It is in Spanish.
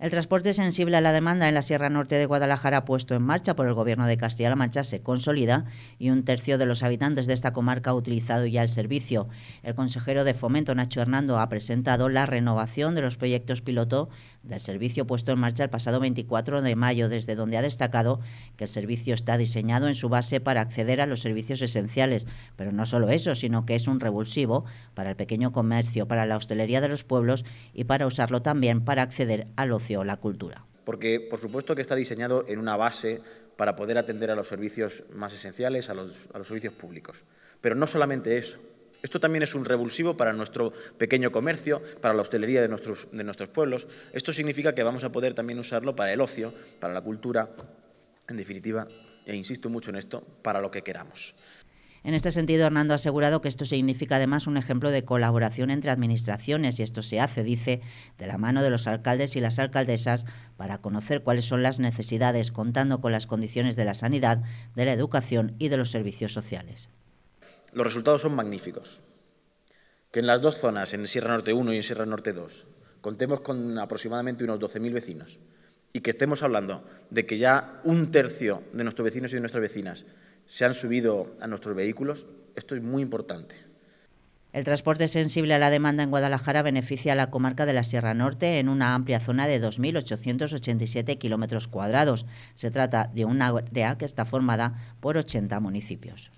El transporte sensible a la demanda en la Sierra Norte de Guadalajara, puesto en marcha por el Gobierno de Castilla-La Mancha, se consolida y un tercio de los habitantes de esta comarca ha utilizado ya el servicio. El consejero de Fomento, Nacho Hernando, ha presentado la renovación de los proyectos piloto del servicio puesto en marcha el pasado 24 de mayo, desde donde ha destacado que el servicio está diseñado en su base para acceder a los servicios esenciales, pero no solo eso, sino que es un revulsivo para el pequeño comercio, para la hostelería de los pueblos y para usarlo también para acceder a los la cultura. Porque, por supuesto, que está diseñado en una base para poder atender a los servicios más esenciales, a los, servicios públicos. Pero no solamente eso. Esto también es un revulsivo para nuestro pequeño comercio, para la hostelería de nuestros pueblos. Esto significa que vamos a poder también usarlo para el ocio, para la cultura, en definitiva, e insisto mucho en esto, para lo que queramos. En este sentido, Hernando ha asegurado que esto significa además un ejemplo de colaboración entre administraciones y esto se hace, dice, de la mano de los alcaldes y las alcaldesas para conocer cuáles son las necesidades contando con las condiciones de la sanidad, de la educación y de los servicios sociales. Los resultados son magníficos. Que en las dos zonas, en Sierra Norte 1 y en Sierra Norte 2, contemos con aproximadamente unos 12.000 vecinos y que estemos hablando de que ya un tercio de nuestros vecinos y de nuestras vecinas se han subido a nuestros vehículos, esto es muy importante. El transporte sensible a la demanda en Guadalajara beneficia a la comarca de la Sierra Norte en una amplia zona de 2.887 kilómetros cuadrados. Se trata de una área que está formada por 80 municipios.